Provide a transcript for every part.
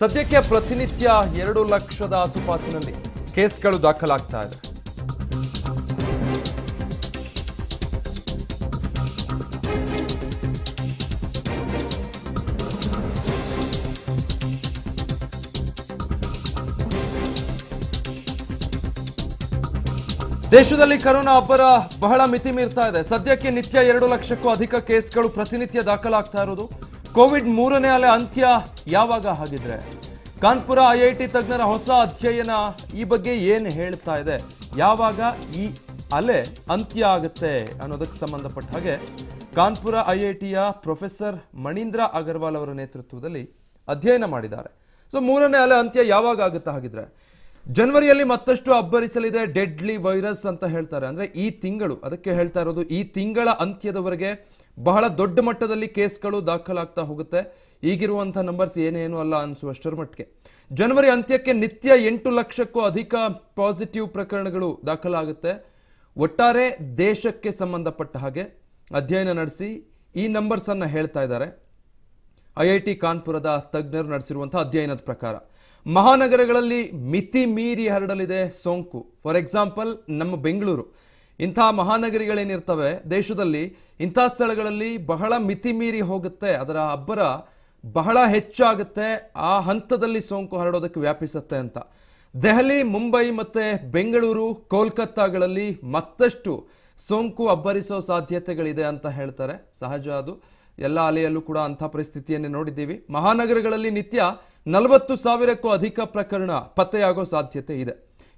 ಸದ್ಯಕ್ಕೆ ಪ್ರತಿನಿತ್ಯ ಎರಡು ಲಕ್ಷದ ಆಸುಪಾಸಿನಲ್ಲಿ ಕೇಸ್ಗಳು ದಾಖಲಾಗ್ತಾ ಇದೆ ದೇಶದಲ್ಲಿ ಕರೋನಾ ಅಬ್ಬರ ಬಹಳ ಮಿತಿ ಮೀರ್ತಾ ಇದೆ ಸದ್ಯಕ್ಕೆ ನಿತ್ಯ ಎರಡು ಲಕ್ಷಕ್ಕೂ ಅಧಿಕ ಕೇಸ್ಗಳು ಪ್ರತಿನಿತ್ಯ ದಾಖಲಾಗ್ತಾ ಇರೋದು ಕೋವಿಡ್ ಮೂರನೇ ಅಲೆ ಅಂತ್ಯ ಯಾವಾಗ ಆಗಿದ್ರೆ ಕಾನ್ಪುರ ಐಐಟಿ ತಜ್ಞರ ಹೊಸ ಅಧ್ಯಯನ ಈ ಬಗ್ಗೆ ಏನು ಹೇಳ್ತಾ ಇದೆ ಯಾವಾಗ ಈ ಅಲೆ ಅಂತ್ಯ ಆಗುತ್ತೆ ಅನ್ನೋದಕ್ಕೆ ಸಂಬಂಧಪಟ್ಟ ಹಾಗೆ ಕಾನ್ಪುರ ಐಐಟಿಯ ಪ್ರೊಫೆಸರ್ ಮಣೀಂದ್ರ ಅಗರ್ವಾಲ್ ಅವರ ನೇತೃತ್ವದಲ್ಲಿ ಅಧ್ಯಯನ ಮಾಡಿದ್ದಾರೆ ಸೊ ಮೂರನೇ ಅಲೆ ಅಂತ್ಯ ಯಾವಾಗ ಆಗುತ್ತೆ ಹಾಗಿದ್ರೆ ಜನವರಿಯಲ್ಲಿ ಮತ್ತಷ್ಟು ಅಬ್ಬರಿಸಲಿದೆ ಡೆಡ್ಲಿ ವೈರಸ್ ಅಂತ ಹೇಳ್ತಾರೆ ಅಂದ್ರೆ ಈ ತಿಂಗಳು ಅದಕ್ಕೆ ಹೇಳ್ತಾ ಇರೋದು ಈ ತಿಂಗಳ ಅಂತ್ಯದವರೆಗೆ ಬಹಳ ದೊಡ್ಡ ಮಟ್ಟದಲ್ಲಿ ಕೇಸ್ಗಳು ದಾಖಲಾಗ್ತಾ ಹೋಗುತ್ತೆ ಈಗಿರುವಂತಹ ನಂಬರ್ಸ್ ಏನೇನು ಅಲ್ಲ ಅನಿಸುವಷ್ಟರ ಮಟ್ಟಿಗೆ ಜನವರಿ ಅಂತ್ಯಕ್ಕೆ ನಿತ್ಯ ಎಂಟು ಲಕ್ಷಕ್ಕೂ ಅಧಿಕ ಪಾಸಿಟಿವ್ ಪ್ರಕರಣಗಳು ದಾಖಲಾಗುತ್ತೆ ಒಟ್ಟಾರೆ ದೇಶಕ್ಕೆ ಸಂಬಂಧಪಟ್ಟ ಹಾಗೆ ಅಧ್ಯಯನ ನಡೆಸಿ ಈ ನಂಬರ್ಸನ್ನು ಹೇಳ್ತಾ ಇದ್ದಾರೆ ಐ ಐ ಟಿ ಕಾನ್ಪುರದ ತಜ್ಞರು ನಡೆಸಿರುವಂಥ ಅಧ್ಯಯನದ ಪ್ರಕಾರ ಮಹಾನಗರಗಳಲ್ಲಿ ಮಿತಿ ಮೀರಿ ಹರಡಲಿದೆ ಸೋಂಕು ಫಾರ್ ಎಕ್ಸಾಂಪಲ್ ನಮ್ಮ ಬೆಂಗಳೂರು ಇಂಥ ಮಹಾನಗರಿಗಳೇನಿರ್ತವೆ ದೇಶದಲ್ಲಿ ಇಂಥ ಸ್ಥಳಗಳಲ್ಲಿ ಬಹಳ ಮಿತಿ ಮೀರಿ ಹೋಗುತ್ತೆ ಅದರ ಅಬ್ಬರ ಬಹಳ ಹೆಚ್ಚಾಗುತ್ತೆ ಆ ಹಂತದಲ್ಲಿ ಸೋಂಕು ಹರಡೋದಕ್ಕೆ ವ್ಯಾಪಿಸುತ್ತೆ ಅಂತ ದೆಹಲಿ ಮುಂಬೈ ಮತ್ತೆ ಬೆಂಗಳೂರು ಕೋಲ್ಕತ್ತಾಗಳಲ್ಲಿ ಮತ್ತಷ್ಟು ಸೋಂಕು ಅಬ್ಬರಿಸೋ ಸಾಧ್ಯತೆಗಳಿದೆ ಅಂತ ಹೇಳ್ತಾರೆ ಸಹಜ ಅದು ಎಲ್ಲ ಅಲೆಯಲ್ಲೂ ಕೂಡ ಅಂಥ ಪರಿಸ್ಥಿತಿಯನ್ನೇ ನೋಡಿದ್ದೀವಿ ಮಹಾನಗರಗಳಲ್ಲಿ ನಿತ್ಯ ನಲವತ್ತು ಸಾವಿರಕ್ಕೂ ಅಧಿಕ ಪ್ರಕರಣ ಪತ್ತೆಯಾಗೋ ಸಾಧ್ಯತೆ ಇದೆ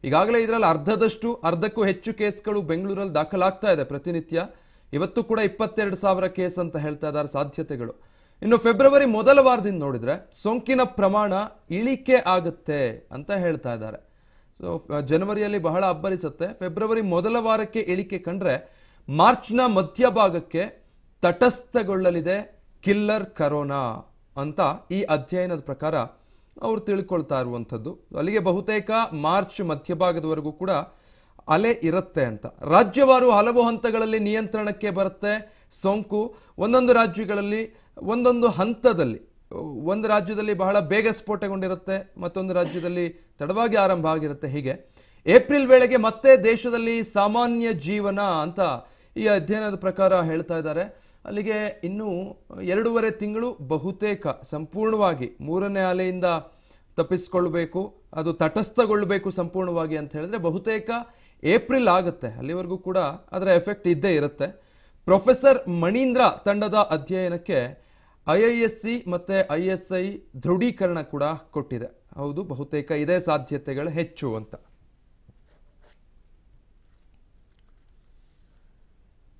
ಈಗಾಗಲೇ ಇದರಲ್ಲಿ ಅರ್ಧದಷ್ಟು ಅರ್ಧಕ್ಕೂ ಹೆಚ್ಚು ಕೇಸ್ಗಳು ಬೆಂಗಳೂರಲ್ಲಿ ದಾಖಲಾಗ್ತಾ ಇದೆ ಪ್ರತಿನಿತ್ಯ ಇವತ್ತು ಕೂಡ ಇಪ್ಪತ್ತೆರಡು ಸಾವಿರ ಕೇಸ್ ಅಂತ ಹೇಳ್ತಾ ಇದ್ದಾರೆ ಸಾಧ್ಯತೆಗಳು ಇನ್ನು ಫೆಬ್ರವರಿ ಮೊದಲ ವಾರದಿಂದ ನೋಡಿದರೆ ಸೋಂಕಿನ ಪ್ರಮಾಣ ಇಳಿಕೆ ಆಗುತ್ತೆ ಅಂತ ಹೇಳ್ತಾ ಇದ್ದಾರೆ ಸೊ ಜನವರಿಯಲ್ಲಿ ಬಹಳ ಅಬ್ಬರಿಸುತ್ತೆ ಫೆಬ್ರವರಿ ಮೊದಲ ವಾರಕ್ಕೆ ಇಳಿಕೆ ಕಂಡ್ರೆ ಮಾರ್ಚ್ನ ಮಧ್ಯಭಾಗಕ್ಕೆ ತಟಸ್ಥಗೊಳ್ಳಲಿದೆ ಕಿಲ್ಲರ್ ಕರೋನಾ ಅಂತ ಈ ಅಧ್ಯಯನದ ಪ್ರಕಾರ ಅವರು ತಿಳ್ಕೊಳ್ತಾ ಇರುವಂಥದ್ದು ಅಲ್ಲಿಗೆ ಬಹುತೇಕ ಮಾರ್ಚ್ ಮಧ್ಯಭಾಗದವರೆಗೂ ಕೂಡ ಅಲೆ ಇರುತ್ತೆ ಅಂತ ರಾಜ್ಯವಾರು ಹಲವು ಹಂತಗಳಲ್ಲಿ ನಿಯಂತ್ರಣಕ್ಕೆ ಬರುತ್ತೆ ಸೋಂಕು ಒಂದೊಂದು ರಾಜ್ಯಗಳಲ್ಲಿ ಒಂದೊಂದು ಹಂತದಲ್ಲಿ ಒಂದು ರಾಜ್ಯದಲ್ಲಿ ಬಹಳ ಬೇಗ ಸ್ಫೋಟಗೊಂಡಿರುತ್ತೆ ಮತ್ತೊಂದು ರಾಜ್ಯದಲ್ಲಿ ತಡವಾಗಿ ಆರಂಭ ಆಗಿರುತ್ತೆ ಹೀಗೆ ಏಪ್ರಿಲ್ ವೇಳೆಗೆ ಮತ್ತೆ ದೇಶದಲ್ಲಿ ಸಾಮಾನ್ಯ ಜೀವನ ಅಂತ ಈ ಅಧ್ಯಯನದ ಪ್ರಕಾರ ಹೇಳ್ತಾ ಇದ್ದಾರೆ ಅಲ್ಲಿಗೆ ಇನ್ನೂ ಎರಡೂವರೆ ತಿಂಗಳು ಬಹುತೇಕ ಸಂಪೂರ್ಣವಾಗಿ ಮೂರನೇ ಅಲೆಯಿಂದ ತಪ್ಪಿಸ್ಕೊಳ್ಬೇಕು ಅದು ತಟಸ್ಥಗೊಳ್ಳಬೇಕು ಸಂಪೂರ್ಣವಾಗಿ ಅಂತ ಹೇಳಿದ್ರೆ ಬಹುತೇಕ ಏಪ್ರಿಲ್ ಆಗುತ್ತೆ ಅಲ್ಲಿವರೆಗೂ ಕೂಡ ಅದರ ಎಫೆಕ್ಟ್ ಇದ್ದೇ ಇರುತ್ತೆ ಪ್ರೊಫೆಸರ್ ಮಣೀಂದ್ರ ತಂಡದ ಅಧ್ಯಯನಕ್ಕೆ ಐ ಐ ಎಸ್ ಸಿ ಮತ್ತು ಐ ಎಸ್ ಐ ದೃಢೀಕರಣ ಕೂಡ ಕೊಟ್ಟಿದೆ ಹೌದು ಬಹುತೇಕ ಇದೇ ಸಾಧ್ಯತೆಗಳು ಹೆಚ್ಚು ಅಂತ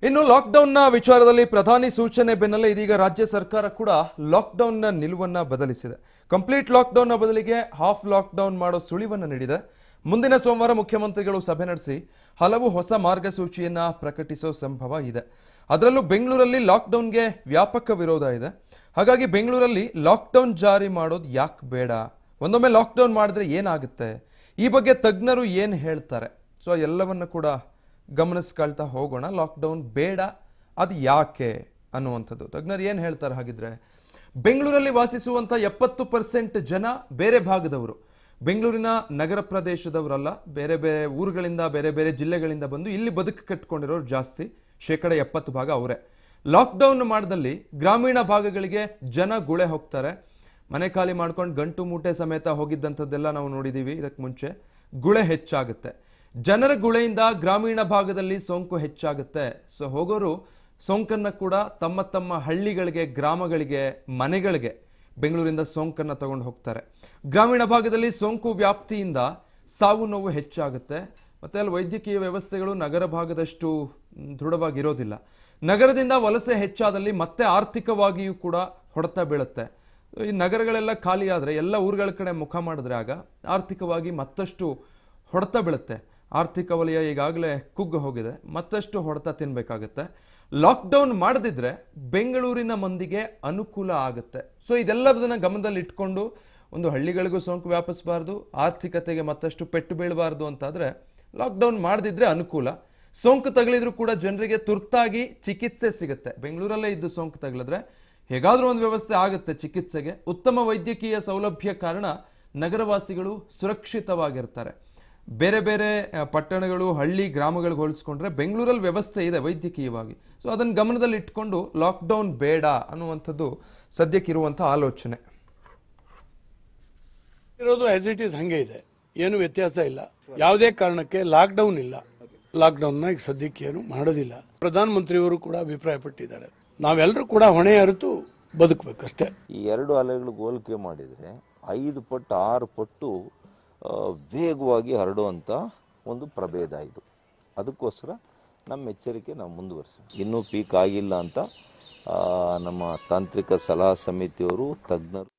ಇನ್ನು ಲಾಕ್ಡೌನ್ನ ವಿಚಾರದಲ್ಲಿ ಪ್ರಧಾನಿ ಸೂಚನೆ ಬೆನ್ನಲ್ಲೇ ಇದೀಗ ರಾಜ್ಯ ಸರ್ಕಾರ ಕೂಡ ಲಾಕ್ಡೌನ್ನ ನಿಲುವನ್ನು ಬದಲಿಸಿದೆ ಕಂಪ್ಲೀಟ್ ಲಾಕ್ಡೌನ್ನ ಬದಲಿಗೆ ಹಾಫ್ ಲಾಕ್ಡೌನ್ ಮಾಡೋ ಸುಳಿವನ್ನು ನೀಡಿದೆ ಮುಂದಿನ ಸೋಮವಾರ ಮುಖ್ಯಮಂತ್ರಿಗಳು ಸಭೆ ನಡೆಸಿ ಹಲವು ಹೊಸ ಮಾರ್ಗಸೂಚಿಯನ್ನು ಪ್ರಕಟಿಸೋ ಸಂಭವ ಇದೆ ಅದರಲ್ಲೂ ಬೆಂಗಳೂರಲ್ಲಿ ಲಾಕ್ಡೌನ್ಗೆ ವ್ಯಾಪಕ ವಿರೋಧ ಇದೆ ಹಾಗಾಗಿ ಬೆಂಗಳೂರಲ್ಲಿ ಲಾಕ್ಡೌನ್ ಜಾರಿ ಮಾಡೋದು ಯಾಕೆ ಬೇಡ ಒಂದೊಮ್ಮೆ ಲಾಕ್ಡೌನ್ ಮಾಡಿದ್ರೆ ಏನಾಗುತ್ತೆ ಈ ಬಗ್ಗೆ ತಜ್ಞರು ಏನು ಹೇಳ್ತಾರೆ ಸೊ ಎಲ್ಲವನ್ನು ಕೂಡ ಗಮನಿಸ್ಕೊಳ್ತಾ ಹೋಗೋಣ ಲಾಕ್ಡೌನ್ ಬೇಡ ಅದು ಯಾಕೆ ಅನ್ನುವಂಥದ್ದು ತಜ್ಞರು ಏನು ಹೇಳ್ತಾರೆ ಹಾಗಿದ್ರೆ ಬೆಂಗಳೂರಲ್ಲಿ ವಾಸಿಸುವಂಥ ಎಪ್ಪತ್ತು ಪರ್ಸೆಂಟ್ ಜನ ಬೇರೆ ಭಾಗದವರು ಬೆಂಗಳೂರಿನ ನಗರ ಪ್ರದೇಶದವರಲ್ಲ ಬೇರೆ ಬೇರೆ ಊರುಗಳಿಂದ ಬೇರೆ ಬೇರೆ ಜಿಲ್ಲೆಗಳಿಂದ ಬಂದು ಇಲ್ಲಿ ಬದುಕು ಕಟ್ಕೊಂಡಿರೋರು ಜಾಸ್ತಿ ಶೇಕಡ ಎಪ್ಪತ್ತು ಭಾಗ ಅವರೇ ಲಾಕ್ಡೌನ್ ಮಾಡಿದಲ್ಲಿ ಗ್ರಾಮೀಣ ಭಾಗಗಳಿಗೆ ಜನ ಗುಳೆ ಹೋಗ್ತಾರೆ ಮನೆ ಖಾಲಿ ಮಾಡ್ಕೊಂಡು ಗಂಟು ಮೂಟೆ ಸಮೇತ ಹೋಗಿದ್ದಂಥದ್ದೆಲ್ಲ ನಾವು ನೋಡಿದ್ದೀವಿ ಇದಕ್ಕೆ ಮುಂಚೆ ಗುಳೆ ಹೆಚ್ಚಾಗುತ್ತೆ ಜನರ ಗುಳೆಯಿಂದ ಗ್ರಾಮೀಣ ಭಾಗದಲ್ಲಿ ಸೋಂಕು ಹೆಚ್ಚಾಗುತ್ತೆ ಸೊ ಹೋಗೋರು ಸೋಂಕನ್ನು ಕೂಡ ತಮ್ಮ ತಮ್ಮ ಹಳ್ಳಿಗಳಿಗೆ ಗ್ರಾಮಗಳಿಗೆ ಮನೆಗಳಿಗೆ ಬೆಂಗಳೂರಿಂದ ಸೋಂಕನ್ನು ತಗೊಂಡು ಹೋಗ್ತಾರೆ ಗ್ರಾಮೀಣ ಭಾಗದಲ್ಲಿ ಸೋಂಕು ವ್ಯಾಪ್ತಿಯಿಂದ ಸಾವು ನೋವು ಹೆಚ್ಚಾಗುತ್ತೆ ಮತ್ತು ಅಲ್ಲಿ ವೈದ್ಯಕೀಯ ವ್ಯವಸ್ಥೆಗಳು ನಗರ ಭಾಗದಷ್ಟು ದೃಢವಾಗಿರೋದಿಲ್ಲ ನಗರದಿಂದ ವಲಸೆ ಹೆಚ್ಚಾದಲ್ಲಿ ಮತ್ತೆ ಆರ್ಥಿಕವಾಗಿಯೂ ಕೂಡ ಹೊಡೆತ ಬೀಳುತ್ತೆ ಈ ನಗರಗಳೆಲ್ಲ ಖಾಲಿಯಾದರೆ ಎಲ್ಲ ಊರುಗಳ ಕಡೆ ಮುಖ ಮಾಡಿದ್ರೆ ಆಗ ಆರ್ಥಿಕವಾಗಿ ಮತ್ತಷ್ಟು ಹೊಡೆತ ಬೀಳುತ್ತೆ ಆರ್ಥಿಕ ವಲಯ ಈಗಾಗಲೇ ಕುಗ್ಗು ಹೋಗಿದೆ ಮತ್ತಷ್ಟು ಹೊಡೆತ ತಿನ್ಬೇಕಾಗುತ್ತೆ ಲಾಕ್ಡೌನ್ ಮಾಡದಿದ್ರೆ ಬೆಂಗಳೂರಿನ ಮಂದಿಗೆ ಅನುಕೂಲ ಆಗುತ್ತೆ ಸೊ ಇದೆಲ್ಲದನ್ನು ಗಮನದಲ್ಲಿ ಇಟ್ಕೊಂಡು ಒಂದು ಹಳ್ಳಿಗಳಿಗೂ ಸೋಂಕು ವ್ಯಾಪಿಸಬಾರ್ದು ಆರ್ಥಿಕತೆಗೆ ಮತ್ತಷ್ಟು ಪೆಟ್ಟು ಬೀಳಬಾರ್ದು ಅಂತಾದರೆ ಲಾಕ್ಡೌನ್ ಮಾಡದಿದ್ರೆ ಅನುಕೂಲ ಸೋಂಕು ತಗಲಿದ್ರು ಕೂಡ ಜನರಿಗೆ ತುರ್ತಾಗಿ ಚಿಕಿತ್ಸೆ ಸಿಗುತ್ತೆ ಬೆಂಗಳೂರಲ್ಲೇ ಇದ್ದು ಸೋಂಕು ತಗಲಿದ್ರೆ ಹೇಗಾದರೂ ಒಂದು ವ್ಯವಸ್ಥೆ ಆಗುತ್ತೆ ಚಿಕಿತ್ಸೆಗೆ ಉತ್ತಮ ವೈದ್ಯಕೀಯ ಸೌಲಭ್ಯ ಕಾರಣ ನಗರವಾಸಿಗಳು ಸುರಕ್ಷಿತವಾಗಿರ್ತಾರೆ ಬೇರೆ ಬೇರೆ ಪಟ್ಟಣಗಳು ಹಳ್ಳಿ ಗ್ರಾಮಗಳಿಗೆ ಹೋಲಿಸ್ಕೊಂಡ್ರೆ ಬೆಂಗಳೂರಲ್ಲಿ ವ್ಯವಸ್ಥೆ ಇದೆ ವೈದ್ಯಕೀಯವಾಗಿ ಸೊ ಅದನ್ನು ಗಮನದಲ್ಲಿ ಲಾಕ್ಡೌನ್ ಬೇಡ ಅನ್ನುವಂಥದ್ದು ಸದ್ಯಕ್ಕಿರುವಂಥ ಆಲೋಚನೆ ಇರೋದು ಆಸ್ ಇಟ್ ಈಸ್ ಹಂಗೆ ಇದೆ ಏನು ವ್ಯತ್ಯಾಸ ಇಲ್ಲ ಯಾವುದೇ ಕಾರಣಕ್ಕೆ ಲಾಕ್ಡೌನ್ ಇಲ್ಲ ಲಾಕ್ಡೌನ್ನ ಈಗ ಸದ್ಯಕ್ಕೆ ಏನು ಮಾಡೋದಿಲ್ಲ ಪ್ರಧಾನಮಂತ್ರಿಯವರು ಕೂಡ ಅಭಿಪ್ರಾಯಪಟ್ಟಿದ್ದಾರೆ ನಾವೆಲ್ಲರೂ ಕೂಡ ಹೊಣೆ ಅರಿತು ಬದುಕಬೇಕಷ್ಟೇ ಈ ಎರಡು ಅಲೆಗಳು ಹೋಲಿಕೆ ಮಾಡಿದರೆ ಐದು ಪಟ್ಟು ಆರು ಪಟ್ಟು ವೇಗವಾಗಿ ಹರಡುವಂಥ ಒಂದು ಪ್ರಭೇದ ಇದು ಅದಕ್ಕೋಸ್ಕರ ನಮ್ಮ ಎಚ್ಚರಿಕೆ ನಾವು ಮುಂದುವರಿಸಿ ಇನ್ನೂ ಪೀಕ್ ಆಗಿಲ್ಲ ಅಂತ ನಮ್ಮ ತಾಂತ್ರಿಕ ಸಲಹಾ ಸಮಿತಿಯವರು ತಜ್ಞರು